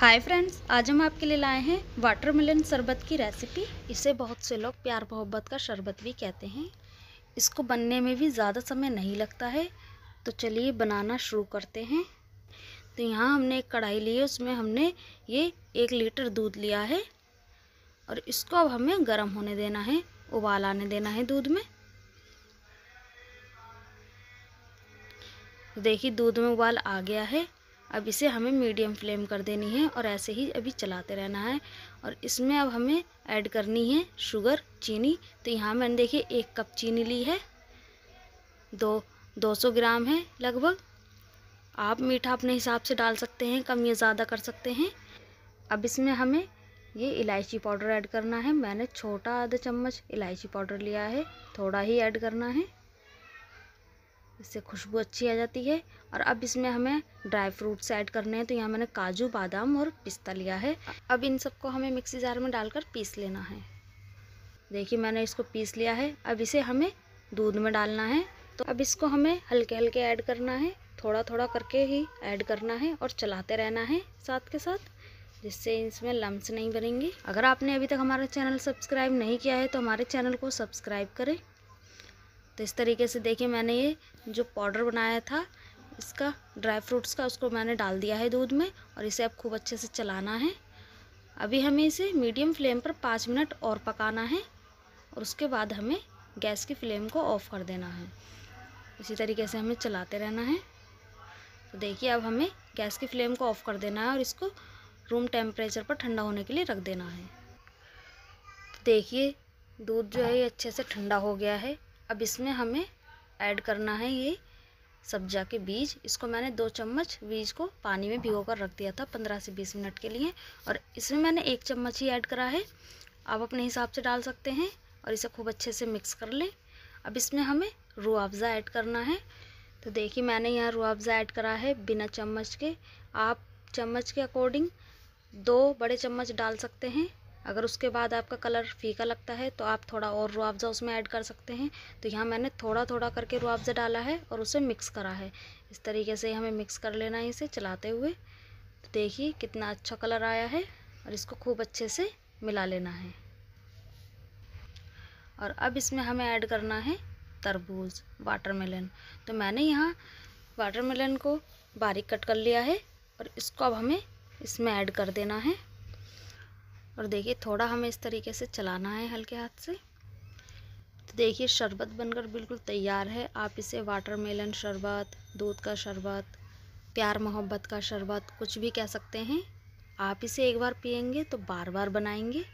hi friends आज हम आपके लिए लाए हैं वाटरमेलन शरबत की रेसिपी इसे बहुत से लोग प्यार मोहब्बत का शरबत भी कहते हैं इसको बनने में भी ज़्यादा समय नहीं लगता है तो चलिए बनाना शुरू करते हैं तो यहाँ हमने एक कढ़ाई ली है उसमें हमने ये एक लीटर दूध लिया है और इसको अब हमें गर्म होने देना है उबाल आने देना है दूध में देखिए दूध में उबाल आ गया है अब इसे हमें मीडियम फ्लेम कर देनी है और ऐसे ही अभी चलाते रहना है और इसमें अब हमें ऐड करनी है शुगर चीनी तो यहाँ मैंने देखिए एक कप चीनी ली है दो दो सौ ग्राम है लगभग आप मीठा अपने हिसाब से डाल सकते हैं कम या ज़्यादा कर सकते हैं अब इसमें हमें ये इलायची पाउडर ऐड करना है मैंने छोटा आधा चम्मच इलायची पाउडर लिया है थोड़ा ही ऐड करना है इससे खुशबू अच्छी आ जाती है और अब इसमें हमें ड्राई फ्रूट्स ऐड करने हैं तो यहाँ मैंने काजू बादाम और पिस्ता लिया है अब इन सबको हमें मिक्सी जार में डालकर पीस लेना है देखिए मैंने इसको पीस लिया है अब इसे हमें दूध में डालना है तो अब इसको हमें हल्के हल्के ऐड करना है थोड़ा थोड़ा करके ही ऐड करना है और चलाते रहना है साथ के साथ जिससे इसमें लम्स नहीं बनेंगे अगर आपने अभी तक हमारा चैनल सब्सक्राइब नहीं किया है तो हमारे चैनल को सब्सक्राइब करें तो इस तरीके से देखिए मैंने ये जो पाउडर बनाया था इसका ड्राई फ्रूट्स का उसको मैंने डाल दिया है दूध में और इसे अब खूब अच्छे से चलाना है अभी हमें इसे मीडियम फ्लेम पर पाँच मिनट और पकाना है और उसके बाद हमें गैस की फ्लेम को ऑफ़ कर देना है इसी तरीके से हमें चलाते रहना है तो देखिए अब हमें गैस की फ्लेम को ऑफ़ कर देना है और इसको रूम टेम्परेचर पर ठंडा होने के लिए रख देना है तो देखिए दूध जो है ये अच्छे से ठंडा हो गया है अब इसमें हमें ऐड करना है ये सब्जा के बीज इसको मैंने दो चम्मच बीज को पानी में भिगो कर रख दिया था पंद्रह से बीस मिनट के लिए और इसमें मैंने एक चम्मच ही ऐड करा है आप अपने हिसाब से डाल सकते हैं और इसे खूब अच्छे से मिक्स कर लें अब इसमें हमें रू ऐड करना है तो देखिए मैंने यहाँ रू अफ़ज़ा ऐड करा है बिना चम्मच के आप चम्मच के अकॉर्डिंग दो बड़े चम्मच डाल सकते हैं अगर उसके बाद आपका कलर फीका लगता है तो आप थोड़ा और रुआवज़ा उसमें ऐड कर सकते हैं तो यहाँ मैंने थोड़ा थोड़ा करके रुआवज़ा डाला है और उसे मिक्स करा है इस तरीके से हमें मिक्स कर लेना है इसे चलाते हुए तो देखिए कितना अच्छा कलर आया है और इसको खूब अच्छे से मिला लेना है और अब इसमें हमें ऐड करना है तरबूज वाटरमेलन तो मैंने यहाँ वाटरमेलन को बारीक कट कर लिया है और इसको अब हमें इसमें ऐड कर देना है और देखिए थोड़ा हमें इस तरीके से चलाना है हल्के हाथ से तो देखिए शरबत बनकर बिल्कुल तैयार है आप इसे वाटरमेलन शरबत दूध का शरबत प्यार मोहब्बत का शरबत कुछ भी कह सकते हैं आप इसे एक बार पियेंगे तो बार बार बनाएंगे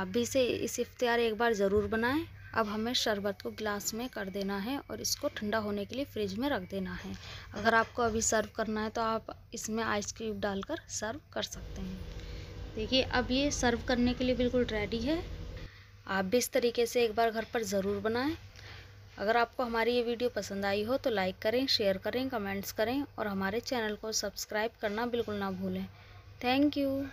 आप भी इसे इस इफ्तार एक बार ज़रूर बनाएं अब हमें शरबत को गिलास में कर देना है और इसको ठंडा होने के लिए फ्रिज में रख देना है अगर आपको अभी सर्व करना है तो आप इसमें आइस क्यूब डालकर सर्व कर सकते हैं देखिए अब ये सर्व करने के लिए बिल्कुल रेडी है आप भी इस तरीके से एक बार घर पर ज़रूर बनाएं अगर आपको हमारी ये वीडियो पसंद आई हो तो लाइक करें शेयर करें कमेंट्स करें और हमारे चैनल को सब्सक्राइब करना बिल्कुल ना भूलें थैंक यू